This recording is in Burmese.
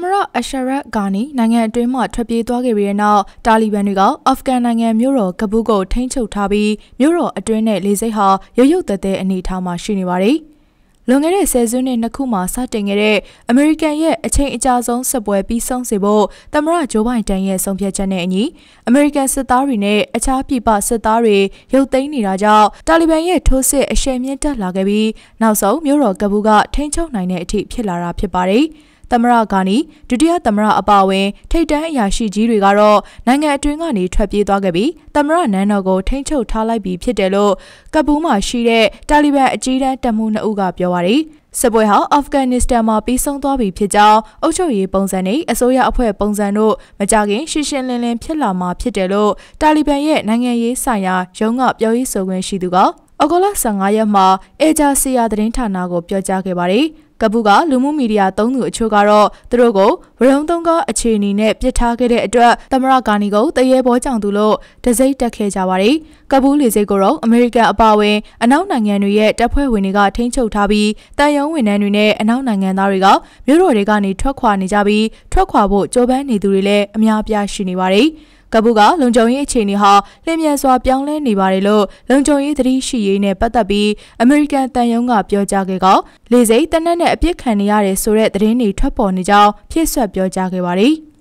မရအရှရက်ဂါနီနိုင်ငံအတွင်းမှထွက်ပြေးသွားခဲ့ပြီးတဲ့နောက်တာလီဘန်တွေကအာဖဂန်နိုင်ငံမြို့တော်ကဘူးကိုထိန်းချုပ်ထားပြီးမြို့တော်အတွင်းနဲ့လေဆိပ်ဟာရုပ်ရုပ်သက်သက်အနေအထားမှာရှိနေပါတယ်။လွန်ခဲ့တဲ့ဆယ်စုနှစ်နှစ်ခုမှာစတင်ခဲ့တဲ့အမေရိကန်ရဲ့အချိန်အကြာဆုံးစစ်ပွဲပြီးဆုံးစေဖို့တမရဂျိုးဘိုင်တန်ရဲ့ဆုံးဖြတ်ချက်နဲ့အညီအမေရိကန်စစ်သားတွေနဲ့အခြားပြည်ပစစ်သားတွေရုပ်သိမ်းနေတာကြောင့်တာလီဘန်ရဲ့ထိုးစစ်အရှိန်မြင့်တက်လာခဲ့ပြီးနောက်ဆုံးမြို့တော်ကဘူးကထိန်းချုပ်နိုင်တဲ့အထိဖြစ်လာတာဖြစ်ပါတယ်။သမရဂါနီဒုတိယသမရအပါအဝင်ထိပ်တန်းအရာရှိကြီးတွေကတော့နိုင်ငံအတွင်းကနေထွက်ပြေးသွားခဲ့ပြီးသမရနန်းတော်ကိုထိန်းချုပ်ထားလိုက်ပြီးဖြစ်တယ်လို့ကပူးမှာရှိတဲ့တာလီဘန်အကြီးတန်းတပ်မှုနှစ်ဦးကပြောပါရယ်စစ်ပွဲဟာအာဖဂန်နစ္စတန်မှာပြီးဆုံးသွားပြီဖြစ်ကြောင်းအုပ်ချုပ်ရေးပုံစံနဲ့အစိုးရအဖွဲ့ပုံစံတို့မကြခင်ရှင်းရှင်းလင်းလင်းဖြစ်လာမှာဖြစ်တယ်လို့တာလီဘန်ရဲ့နိုင်ငံရေးဆိုင်ရာရုံးကပြောရေးဆိုခွင့်ရှိသူကအော်ဂိုလာ15ရက်မှာအေဂျာစီယာသတင်းဌာနကိုပြောကြားခဲ့ပါတယ်။ကပူကလူမှုမီဒီယာသုံးသူအချို့ကတော့သူတို့ကိုဗရုံသုံးကားအခြေအနေနဲ့ပြစ်ထားခဲ့တဲ့အတွက်သမရဂါနီကိုတရေဘောကြောင့်သူလို့တစိမ့်တက်ခဲ့ကြပါတယ်။ကပူလေစိတ်ကိုတော့အမေရိကန်အပါအဝင်အနောက်နိုင်ငံတွေရဲ့တပ်ဖွဲ့ဝင်တွေကထိန်းချုပ်ထားပြီးတန်ယုံဝန်ထမ်းတွေနဲ့အနောက်နိုင်ငံသားတွေကမြို့တော်တွေကနေထွက်ခွာနေကြပြီးထွက်ခွာဖို့ကြိုးပမ်းနေသူတွေလည်းအများအပြားရှိနေပါတယ်။ကပူကလုံခြုံရေးအခြေအနေဟာလျင်မြန်စွာပြောင်းလဲနေပါတယ်လို့လုံခြုံရေးသတိရှိရေးနဲ့ပတ်သက်ပြီးအမေရိကန်တန်ယုံကပြောကြားခဲ့ကော လေစိတ်တနက်နဲ့အပြစ်ခံနေရတယ်ဆိုတဲ့သတင်းတွေထွက်ပေါ်နေကြောင်းဖြည့်ဆွတ်ပြောကြားခဲ့ပါတယ်။